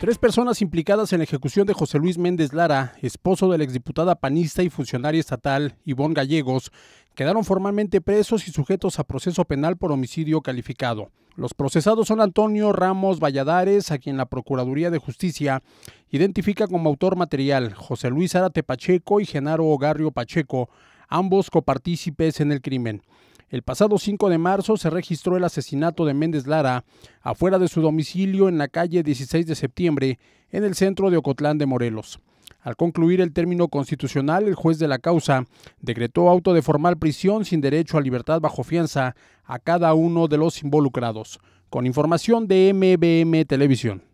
Tres personas implicadas en la ejecución de José Luis Méndez Lara, esposo de la exdiputada panista y funcionaria estatal Ivonne Gallegos, quedaron formalmente presos y sujetos a proceso penal por homicidio calificado. Los procesados son Antonio Ramos Valladares, a quien la Procuraduría de Justicia identifica como autor material, José Luis Arate Pacheco y Genaro Ogarrio Pacheco, ambos copartícipes en el crimen. El pasado 5 de marzo se registró el asesinato de Méndez Lara afuera de su domicilio en la calle 16 de septiembre en el centro de Ocotlán de Morelos. Al concluir el término constitucional, el juez de la causa decretó auto de formal prisión sin derecho a libertad bajo fianza a cada uno de los involucrados. Con información de MBM Televisión.